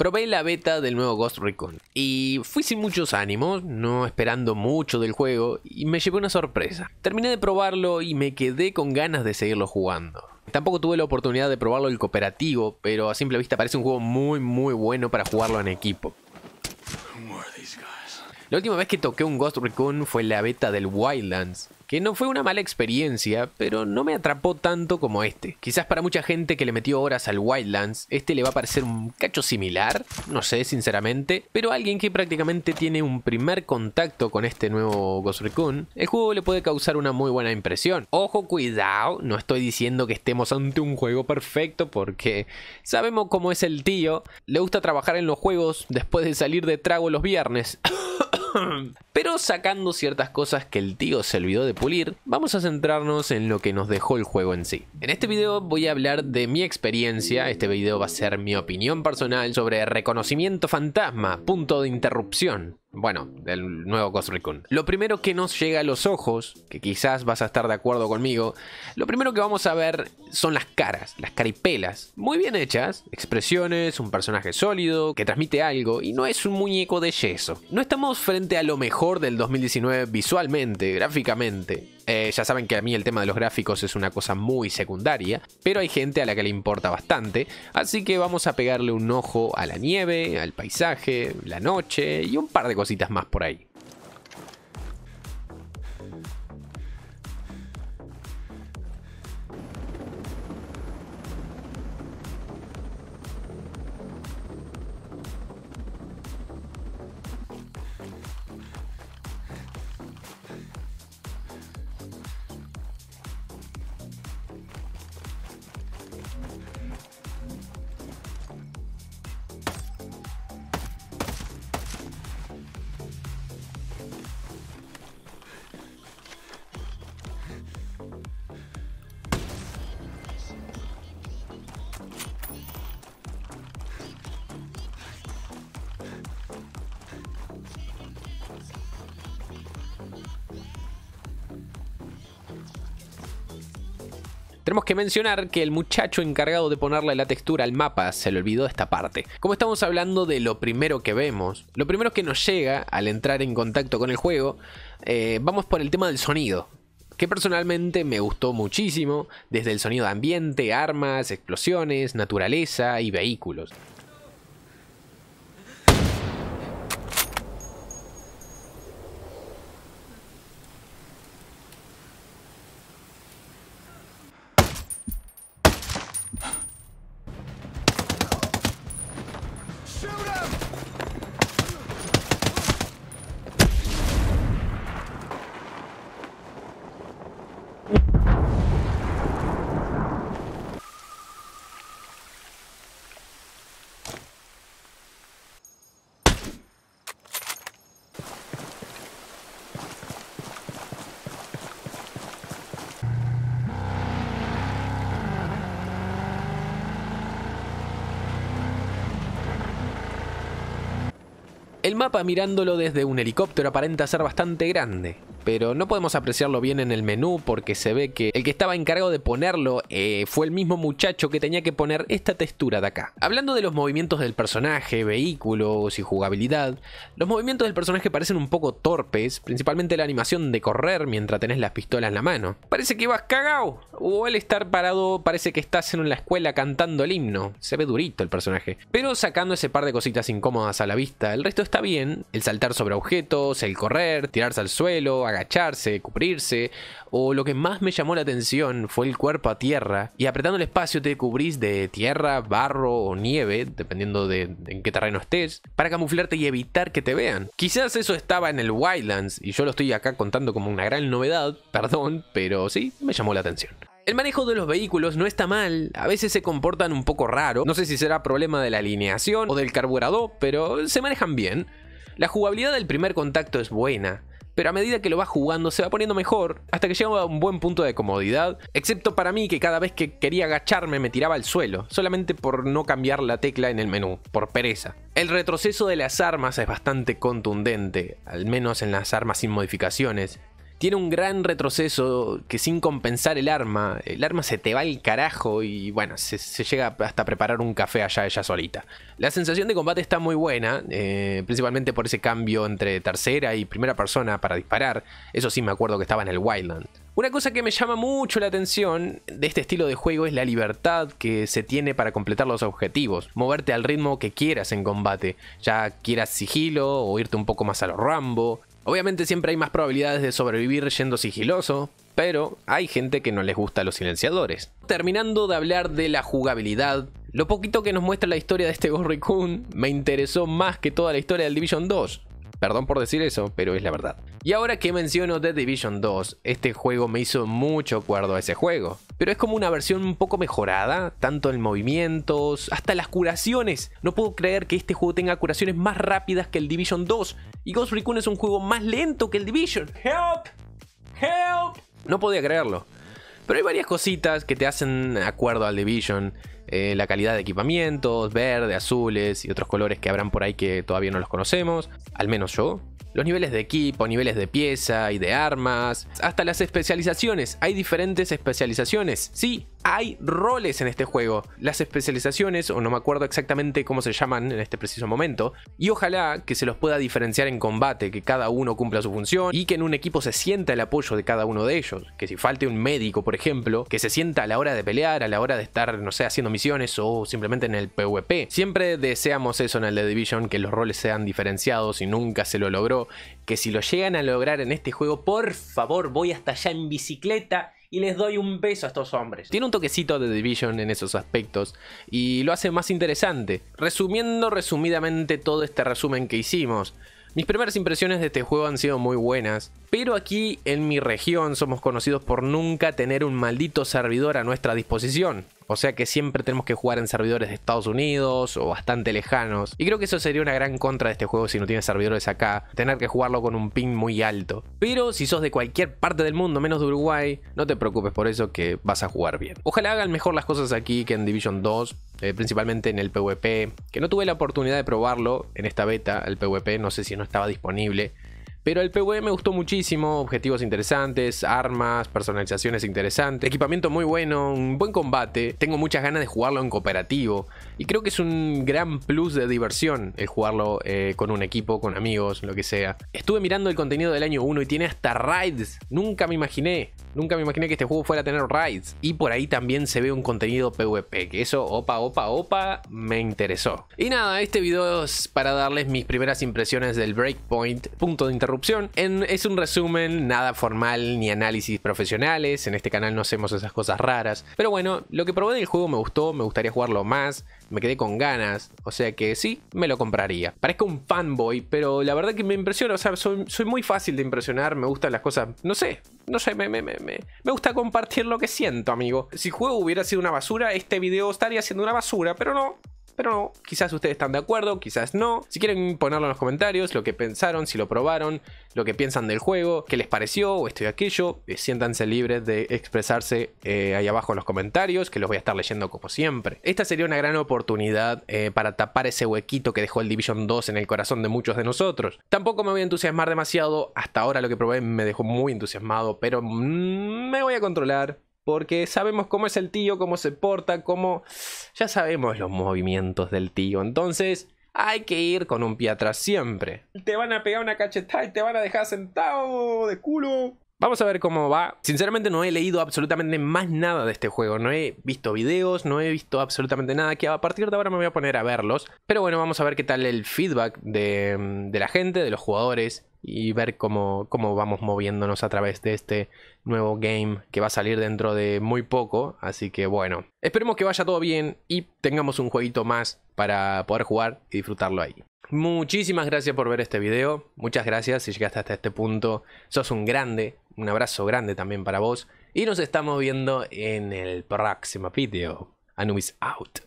Probé la beta del nuevo Ghost Recon y fui sin muchos ánimos, no esperando mucho del juego, y me llevé una sorpresa. Terminé de probarlo y me quedé con ganas de seguirlo jugando. Tampoco tuve la oportunidad de probarlo el cooperativo, pero a simple vista parece un juego muy muy bueno para jugarlo en equipo. La última vez que toqué un Ghost Recon fue la beta del Wildlands, que no fue una mala experiencia, pero no me atrapó tanto como este. Quizás para mucha gente que le metió horas al Wildlands, este le va a parecer un cacho similar, no sé sinceramente, pero alguien que prácticamente tiene un primer contacto con este nuevo Ghost Recon, el juego le puede causar una muy buena impresión. Ojo, cuidado, no estoy diciendo que estemos ante un juego perfecto porque sabemos cómo es el tío, le gusta trabajar en los juegos después de salir de trago los viernes. Pero sacando ciertas cosas que el tío se olvidó de pulir, vamos a centrarnos en lo que nos dejó el juego en sí. En este video voy a hablar de mi experiencia, este video va a ser mi opinión personal sobre reconocimiento fantasma, punto de interrupción bueno, del nuevo Ghost Recon. Lo primero que nos llega a los ojos, que quizás vas a estar de acuerdo conmigo, lo primero que vamos a ver son las caras, las caripelas, muy bien hechas, expresiones, un personaje sólido, que transmite algo y no es un muñeco de yeso. No estamos frente a lo mejor del 2019 visualmente, gráficamente, eh, ya saben que a mí el tema de los gráficos es una cosa muy secundaria, pero hay gente a la que le importa bastante, así que vamos a pegarle un ojo a la nieve, al paisaje, la noche y un par de cositas más por ahí. Tenemos que mencionar que el muchacho encargado de ponerle la textura al mapa se le olvidó esta parte. Como estamos hablando de lo primero que vemos, lo primero que nos llega al entrar en contacto con el juego, eh, vamos por el tema del sonido que personalmente me gustó muchísimo, desde el sonido de ambiente, armas, explosiones, naturaleza y vehículos. El mapa mirándolo desde un helicóptero aparenta ser bastante grande, pero no podemos apreciarlo bien en el menú porque se ve que el que estaba encargado de ponerlo eh, fue el mismo muchacho que tenía que poner esta textura de acá. Hablando de los movimientos del personaje, vehículos y jugabilidad, los movimientos del personaje parecen un poco torpes, principalmente la animación de correr mientras tenés las pistolas en la mano. Parece que vas cagao, o al estar parado parece que estás en una escuela cantando el himno, se ve durito el personaje. Pero sacando ese par de cositas incómodas a la vista, el resto está bien, el saltar sobre objetos, el correr, tirarse al suelo, agacharse, cubrirse, o lo que más me llamó la atención fue el cuerpo a tierra, y apretando el espacio te cubrís de tierra, barro o nieve, dependiendo de, en qué terreno estés, para camuflarte y evitar que te vean. Quizás eso estaba en el Wildlands, y yo lo estoy acá contando como una gran novedad, perdón, pero sí, me llamó la atención. El manejo de los vehículos no está mal, a veces se comportan un poco raro, no sé si será problema de la alineación o del carburador, pero se manejan bien. La jugabilidad del primer contacto es buena, pero a medida que lo va jugando se va poniendo mejor hasta que llega a un buen punto de comodidad, excepto para mí que cada vez que quería agacharme me tiraba al suelo, solamente por no cambiar la tecla en el menú, por pereza. El retroceso de las armas es bastante contundente, al menos en las armas sin modificaciones, tiene un gran retroceso que sin compensar el arma, el arma se te va al carajo y bueno, se, llega hasta preparar un café allá ella solita. La sensación de combate está muy buena, eh, principalmente por ese cambio entre tercera y primera persona para disparar. Eso sí me acuerdo que estaba en el Wildland. Una cosa que me llama mucho la atención de este estilo de juego es la libertad que se tiene para completar los objetivos, moverte al ritmo que quieras en combate, ya quieras sigilo o irte un poco más a lo Rambo, Obviamente siempre hay más probabilidades de sobrevivir yendo sigiloso, pero hay gente que no les gusta los silenciadores. Terminando de hablar de la jugabilidad, lo poquito que nos muestra la historia de este Gorricun me interesó más que toda la historia del Division 2. Perdón por decir eso, pero es la verdad. Y ahora que menciono The Division 2, este juego me hizo mucho acuerdo a ese juego. Pero es como una versión un poco mejorada, tanto en movimientos, hasta las curaciones. No puedo creer que este juego tenga curaciones más rápidas que el Division 2. Y Ghost Recon es un juego más lento que el Division. ¡Help! ¡Help! No podía creerlo. Pero hay varias cositas que te hacen acuerdo al Division. Eh, la calidad de equipamientos, verde, azules y otros colores que habrán por ahí que todavía no los conocemos. Al menos yo. Los niveles de equipo, niveles de pieza y de armas, hasta las especializaciones. Hay diferentes especializaciones. Sí, hay roles en este juego, las especializaciones, o no me acuerdo exactamente cómo se llaman en este preciso momento, y ojalá que se los pueda diferenciar en combate, que cada uno cumpla su función y que en un equipo se sienta el apoyo de cada uno de ellos, que si falte un médico, por ejemplo, que se sienta a la hora de pelear, a la hora de estar, no sé, haciendo misiones o simplemente en el PvP. Siempre deseamos eso en el The Division, que los roles sean diferenciados y nunca se lo logró, que si lo llegan a lograr en este juego, por favor, voy hasta allá en bicicleta y les doy un beso a estos hombres. Tiene un toquecito de Division en esos aspectos y lo hace más interesante. Resumiendo resumidamente todo este resumen que hicimos, mis primeras impresiones de este juego han sido muy buenas, pero aquí en mi región somos conocidos por nunca tener un maldito servidor a nuestra disposición. O sea que siempre tenemos que jugar en servidores de Estados Unidos o bastante lejanos. Y creo que eso sería una gran contra de este juego si no tienes servidores acá. Tener que jugarlo con un ping muy alto. Pero si sos de cualquier parte del mundo menos de Uruguay, no te preocupes por eso que vas a jugar bien. Ojalá hagan mejor las cosas aquí que en Division 2. Eh, principalmente en el PvP, que no tuve la oportunidad de probarlo en esta beta, el PvP, no sé si no estaba disponible, pero el PvE me gustó muchísimo, objetivos interesantes, armas, personalizaciones interesantes, equipamiento muy bueno, un buen combate. Tengo muchas ganas de jugarlo en cooperativo y creo que es un gran plus de diversión el jugarlo eh, con un equipo, con amigos, lo que sea. Estuve mirando el contenido del año 1 y tiene hasta raids. Nunca me imaginé, nunca me imaginé que este juego fuera a tener raids. Y por ahí también se ve un contenido PvP, que eso, opa, opa, opa, me interesó. Y nada, este video es para darles mis primeras impresiones del Breakpoint, punto de interrogación corrupción. es un resumen, nada formal ni análisis profesionales. En este canal no hacemos esas cosas raras. Pero bueno, lo que probé del juego me gustó, me gustaría jugarlo más. Me quedé con ganas, o sea que sí, me lo compraría. Parezco un fanboy, pero la verdad que me impresiona, o sea, soy, muy fácil de impresionar, me gustan las cosas, no sé, no sé, me, me, me, me, gusta compartir lo que siento, amigo. Si juego hubiera sido una basura, este video estaría siendo una basura, pero no, pero quizás ustedes están de acuerdo, quizás no. Si quieren ponerlo en los comentarios, lo que pensaron, si lo probaron, lo que piensan del juego, qué les pareció o esto y aquello, eh, siéntanse libres de expresarse eh, ahí abajo en los comentarios, que los voy a estar leyendo como siempre. Esta sería una gran oportunidad eh, para tapar ese huequito que dejó el Division 2 en el corazón de muchos de nosotros. Tampoco me voy a entusiasmar demasiado, hasta ahora lo que probé me dejó muy entusiasmado, pero mm, me voy a controlar porque sabemos cómo es el tío, cómo se porta, cómo... Ya sabemos los movimientos del tío. Entonces, hay que ir con un pie atrás siempre. Te van a pegar una cachetada y te van a dejar sentado de culo. Vamos a ver cómo va. Sinceramente no he leído absolutamente más nada de este juego. No he visto videos, no he visto absolutamente nada. Que a partir de ahora me voy a poner a verlos. Pero bueno, vamos a ver qué tal el feedback de, de la gente, de los jugadores y ver cómo, cómo vamos moviéndonos a través de este nuevo game que va a salir dentro de muy poco. Así que bueno, esperemos que vaya todo bien y tengamos un jueguito más para poder jugar y disfrutarlo ahí. Muchísimas gracias por ver este video, muchas gracias si llegaste hasta este punto, sos un grande, un abrazo grande también para vos y nos estamos viendo en el próximo video. Anubis out.